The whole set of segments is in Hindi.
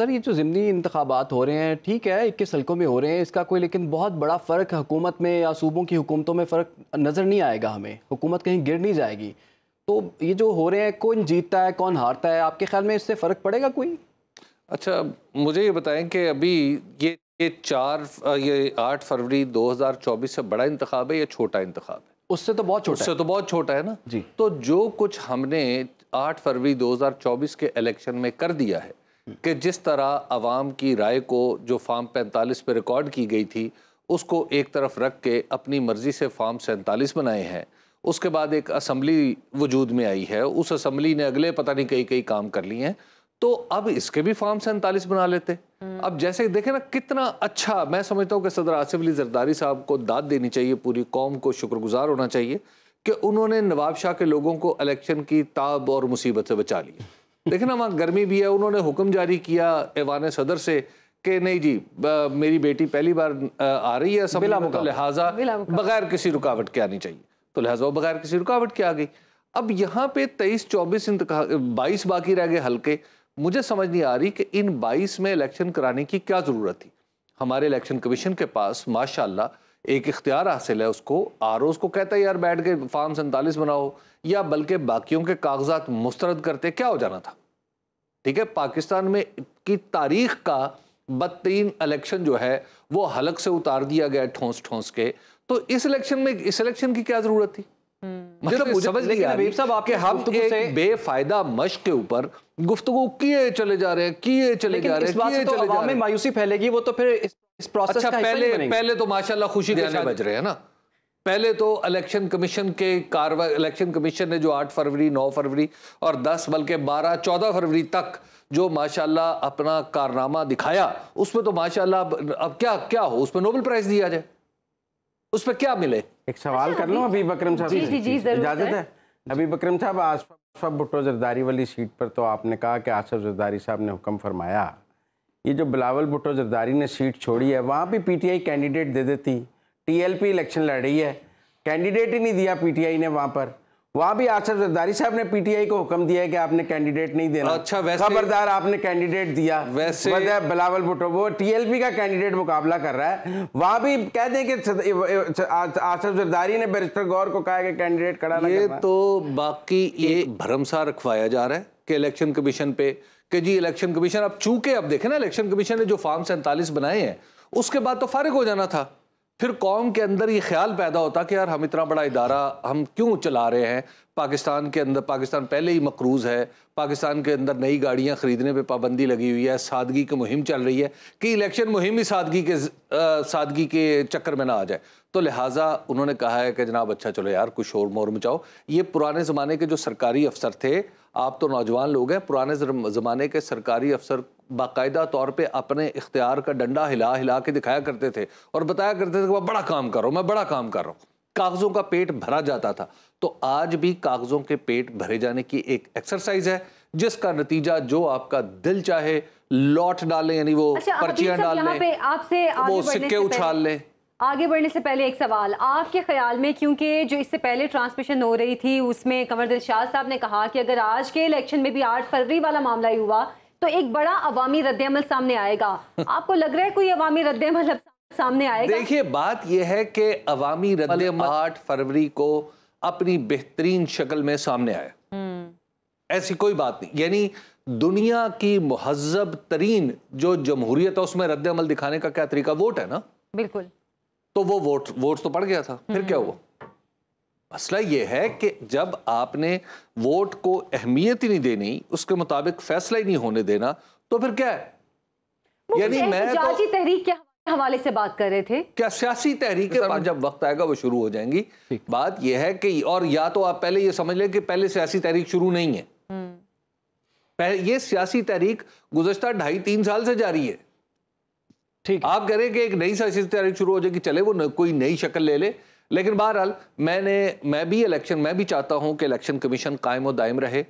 सर ये जो जिमनी इंतबात हो रहे हैं ठीक है इक्कीस हल्कों में हो रहे हैं इसका कोई लेकिन बहुत बड़ा फ़र्क हुकूमत में या सूबों की हुकूमतों में फ़र्क नज़र नहीं आएगा हमें हुकूमत कहीं गिर नहीं जाएगी तो ये जो हो रहे हैं कौन जीतता है कौन हारता है आपके ख्याल में इससे फ़र्क पड़ेगा कोई अच्छा मुझे ये बताएं कि अभी ये ये चार ये आठ फरवरी 2024 से बड़ा इंतखा है या छोटा इंतखा है उससे तो बहुत छोटा उससे तो बहुत छोटा है ना जी तो जो कुछ हमने आठ फरवरी 2024 के इलेक्शन में कर दिया है कि जिस तरह आवाम की राय को जो फार्म पैंतालीस पर रिकॉर्ड की गई थी उसको एक तरफ रख के अपनी मर्ज़ी से फार्म सैंतालीस बनाए हैं उसके बाद एक असम्बली वजूद में आई है उस असम्बली ने अगले पता नहीं कई कई काम कर लिए हैं तो अब इसके भी फार्म सैंतालीस बना लेते हम्म। अब जैसे देखें ना कितना अच्छा मैं समझता हूँ कि सदर आसिफ अली जरदारी साहब को दाद देनी चाहिए पूरी कौम को शुक्रगुजार होना चाहिए कि उन्होंने नवाब शाह के लोगों को इलेक्शन की ताब और मुसीबत से बचा लिया देखे ना वहाँ गर्मी भी है उन्होंने हुक्म जारी किया ऐवान सदर से कि नहीं जी आ, मेरी बेटी पहली बार आ, रही है सब तो लिहाजा बगैर किसी रुकावट के आनी चाहिए तो लिहाजा वो बगैर किसी रुकावट के आ गई अब यहाँ पे तेईस चौबीस बाईस बाकी रह गए हल्के मुझे समझ नहीं आ रही कि इन बाईस में इलेक्शन कराने की क्या ज़रूरत थी हमारे इलेक्शन कमीशन के पास माशाल्लाह एक इख्तियार हासिल है उसको आर को कहता है यार बैठ के फार्म सैंतालीस बनाओ या बल्कि बाकियों के कागजात मुस्तरद करते क्या हो जाना था ठीक है पाकिस्तान में की तारीख का बदतरीन इलेक्शन जो है वो हलक से उतार दिया गया ठोंस ठोंस के तो इस इलेक्शन में इस इलेक्शन की क्या ज़रूरत थी मतलब मुझे समझ नहीं आ रही साहब आपके हम एक बेफायदा मश के ऊपर गुफ्तगु किए चले जा रहे हैं किए चले जा रहे हैं किए तो चले जा रहे हैं मायूसी फैलेगी वो तो फिर इस प्रोसेस अच्छा, का पहले पहले तो माशाल्लाह खुशी के साथ बज रहे हैं ना पहले तो इलेक्शन कमीशन के कार्रवाई इलेक्शन कमीशन ने जो 8 फरवरी 9 फरवरी और 10 बल्कि 12 14 फरवरी तक जो माशाल्लाह अपना कारनामा दिखाया उसमें तो माशाल्लाह अब क्या क्या हो उसमें नोबेल प्राइज दिया जाए उस पर क्या मिले एक सवाल कर लूँ अभी बकरम साहब इजाजत है अभी बकरम साहब आसफ भुट्टो जरदारी वाली सीट पर तो आपने कहा कि आसफ जरदारी साहब ने हुक्म फरमाया ये जो बिलावल भुट्टो जरदारी ने सीट छोड़ी है वहाँ भी पीटीआई कैंडिडेट दे देती टीएलपी इलेक्शन लड़ रही है कैंडिडेट ही नहीं दिया पीटीआई ने वहाँ पर वहां भी आचार जरदारी साहब ने पीटीआई को हुक्म दिया है कि आपने कैंडिडेट नहीं देना अच्छा वैसे खबरदार आपने कैंडिडेट दिया वैसे बिलावल भुट्टो वो टीएलपी का कैंडिडेट मुकाबला कर रहा है वहां भी कह दें कि आसफ जरदारी ने बैरिस्टर गौर को कहा कि कैंडिडेट खड़ा ये तो बाकी ये भरमसा रखवाया जा रहा है कि इलेक्शन कमीशन पे कि जी इलेक्शन कमीशन अब चूंकि अब देखे ना इलेक्शन कमीशन ने जो फॉर्म सैंतालीस बनाए हैं उसके बाद तो फारिग हो जाना था फिर कौम के अंदर ये ख्याल पैदा होता कि यार हम इतना बड़ा इदारा हम क्यों चला रहे हैं पाकिस्तान के अंदर पाकिस्तान पहले ही मकरूज़ है पाकिस्तान के अंदर नई गाड़ियाँ ख़रीदने पर पाबंदी लगी हुई है सादगी की मुहिम चल रही है कि इलेक्शन मुहिम ही सादगी के आ, सादगी के चक्कर में ना आ जाए तो लिहाजा उन्होंने कहा है कि जनाब अच्छा चलो यार कुछ और मोर मचाओ ये पुराने ज़माने के जो सरकारी अफसर थे आप तो नौजवान लोग हैं पुराने ज़माने के सरकारी अफसर बाकायदा तौर पे अपने इख्तियार का डंडा हिला हिला के दिखाया करते थे और बताया करते थे कि मैं बड़ा काम कर रहा हूँ मैं बड़ा काम कर रहा हूँ कागज़ों का पेट भरा जाता था तो आज भी कागज़ों के पेट भरे जाने की एक एक्सरसाइज है जिसका नतीजा जो आपका दिल चाहे लौट डालें यानी वो अच्छा, पर्चियां डाल लें आपसे वो सिक्के उछाल लें आगे बढ़ने से पहले एक सवाल आपके ख्याल में क्योंकि जो इससे पहले ट्रांसमिशन हो रही थी उसमें कंवर दिलशाद साहब ने कहा कि अगर आज के इलेक्शन में भी आठ फरवरी वाला मामला ही हुआ तो एक बड़ा अवामी रद्दमल सामने आएगा आपको लग रहा है कोई अवामी रद्दमल सामने आएगा देखिए बात यह है कि अवामी रद्दमल आठ फरवरी को अपनी बेहतरीन शक्ल में सामने आया हम्म। ऐसी कोई बात नहीं यानी दुनिया की महजब तरीन जो जमहूरियत है उसमें रद्दमल दिखाने का क्या तरीका वोट है ना बिल्कुल तो वो वोट वोट तो पड़ गया था फिर क्या हम्म। हुआ मसला ये है कि जब आपने वोट को अहमियत ही नहीं देनी उसके मुताबिक फैसला ही नहीं होने देना तो फिर क्या है यानी मैं तो, तहरीक क्या हवाले से बात कर रहे थे क्या सियासी तहरीक जब वक्त आएगा वो शुरू हो जाएंगी बात यह है कि और या तो आप पहले ये समझ लें कि पहले सियासी तहरीक शुरू नहीं है हम्म। ये सियासी तहरीक गुजशत ढाई तीन साल से जारी है ठीक आप कह रहे हैं कि एक नई सियासी तैयारी शुरू हो जाएगी चले वो न, कोई नई शक्ल ले ले लेकिन बहरहाल मैंने मैं भी इलेक्शन मैं भी चाहता हूं कि इलेक्शन कमीशन कायम और दायम रहे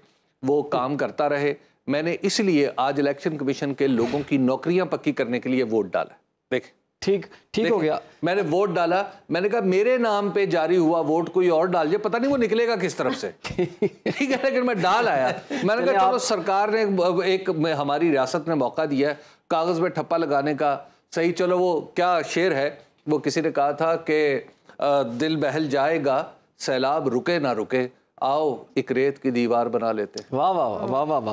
वो काम करता रहे मैंने इसलिए आज इलेक्शन कमीशन के लोगों की नौकरियां पक्की करने के लिए वोट डाला देख ठीक ठीक हो गया मैंने वोट डाला मैंने कहा मेरे नाम पे जारी हुआ वोट कोई और डाल जाए पता नहीं वो निकलेगा किस तरफ से ठीक है लेकिन मैं डाल आया मैंने कहा चलो सरकार ने एक हमारी रियासत ने मौका दिया है कागज़ में ठप्पा लगाने का सही चलो वो क्या शेर है वो किसी ने कहा था कि दिल बहल जाएगा सैलाब रुके ना रुके आओ एक रेत की दीवार बना लेते वाह वाह वाह वाह वाह